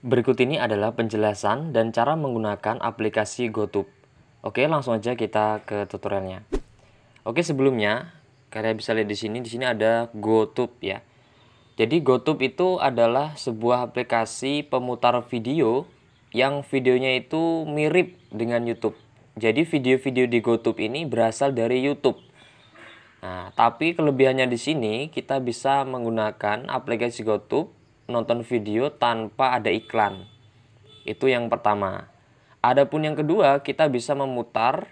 Berikut ini adalah penjelasan dan cara menggunakan aplikasi GoTube. Oke, langsung aja kita ke tutorialnya. Oke, sebelumnya kalian bisa lihat di sini, di sini ada GoTube ya. Jadi GoTube itu adalah sebuah aplikasi pemutar video yang videonya itu mirip dengan YouTube. Jadi video-video di GoTube ini berasal dari YouTube. Nah, tapi kelebihannya di sini kita bisa menggunakan aplikasi GoTube nonton video tanpa ada iklan. Itu yang pertama. Adapun yang kedua, kita bisa memutar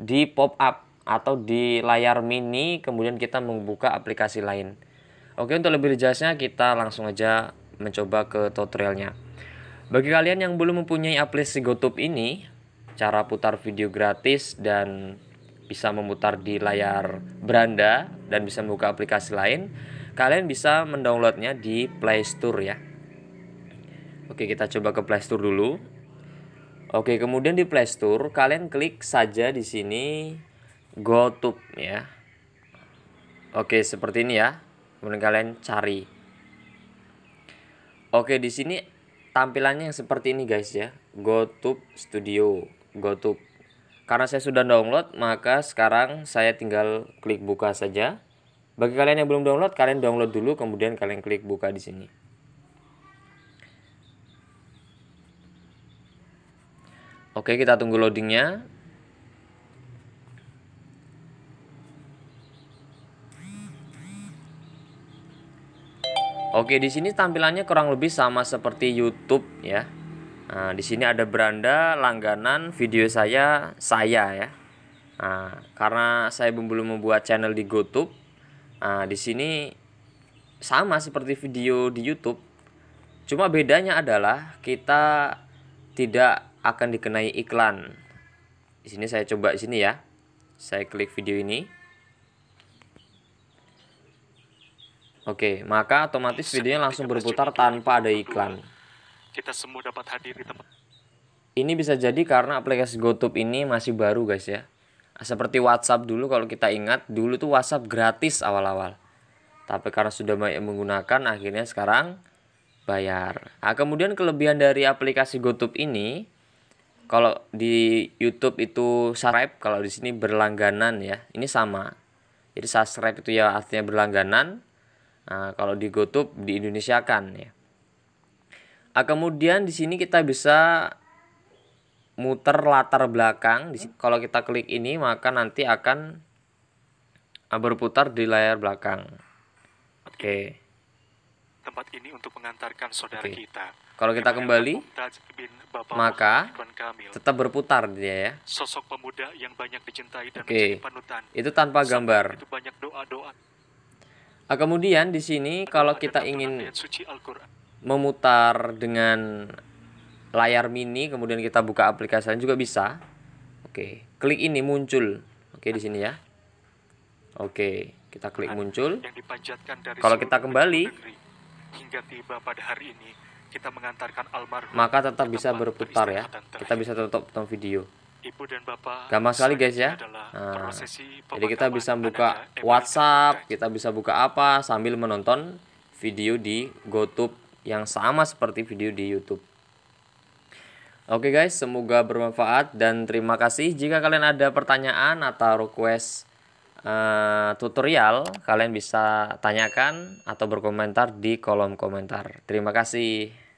di pop-up atau di layar mini kemudian kita membuka aplikasi lain. Oke, untuk lebih jelasnya kita langsung aja mencoba ke tutorialnya. Bagi kalian yang belum mempunyai aplikasi GoTube ini, cara putar video gratis dan bisa memutar di layar beranda dan bisa membuka aplikasi lain, kalian bisa mendownloadnya di Play Store ya Oke kita coba ke Play Store dulu Oke kemudian di Play Store kalian klik saja di sini GoTube ya Oke seperti ini ya kemudian kalian cari Oke di sini tampilannya yang seperti ini guys ya GoTube Studio GoTube karena saya sudah download maka sekarang saya tinggal klik buka saja bagi kalian yang belum download, kalian download dulu kemudian kalian klik buka di sini. Oke, kita tunggu loadingnya. Oke, di sini tampilannya kurang lebih sama seperti YouTube ya. Nah, di sini ada beranda langganan video saya saya ya. Nah, karena saya belum membuat channel di GoTube, Nah, di sini sama seperti video di YouTube. Cuma bedanya adalah kita tidak akan dikenai iklan. Di sini saya coba di sini ya. Saya klik video ini. Oke, maka otomatis videonya langsung berputar tanpa ada iklan. Kita semua dapat hadir di tempat. Ini bisa jadi karena aplikasi GoTube ini masih baru, guys ya seperti WhatsApp dulu kalau kita ingat dulu tuh WhatsApp gratis awal-awal tapi karena sudah banyak menggunakan akhirnya sekarang bayar nah, kemudian kelebihan dari aplikasi GoTube ini kalau di YouTube itu subscribe kalau di sini berlangganan ya ini sama jadi subscribe itu ya artinya berlangganan nah, kalau di GoTube di Indonesia kan ya nah, kemudian di sini kita bisa muter latar belakang kalau kita klik ini maka nanti akan ah, berputar di layar belakang oke okay. tempat ini untuk mengantarkan saudara okay. kita kalau kita kembali maka tetap berputar dia ya sosok pemuda yang banyak dicintai dan okay. panutan itu tanpa gambar itu banyak doa doa nah, kemudian di sini kalau kita ingin memutar dengan layar mini kemudian kita buka aplikasi lain juga bisa oke klik ini muncul oke di sini ya oke kita klik muncul kalau kita kembali hingga tiba pada hari ini kita mengantarkan almarhum maka tetap bisa berputar ya kita bisa tetap tonton video Ibu dan Bapak gampang sekali guys ya nah, jadi kita bisa buka WhatsApp kita bisa buka apa sambil menonton video di GoTube yang sama seperti video di YouTube Oke guys, semoga bermanfaat dan terima kasih. Jika kalian ada pertanyaan atau request uh, tutorial, kalian bisa tanyakan atau berkomentar di kolom komentar. Terima kasih.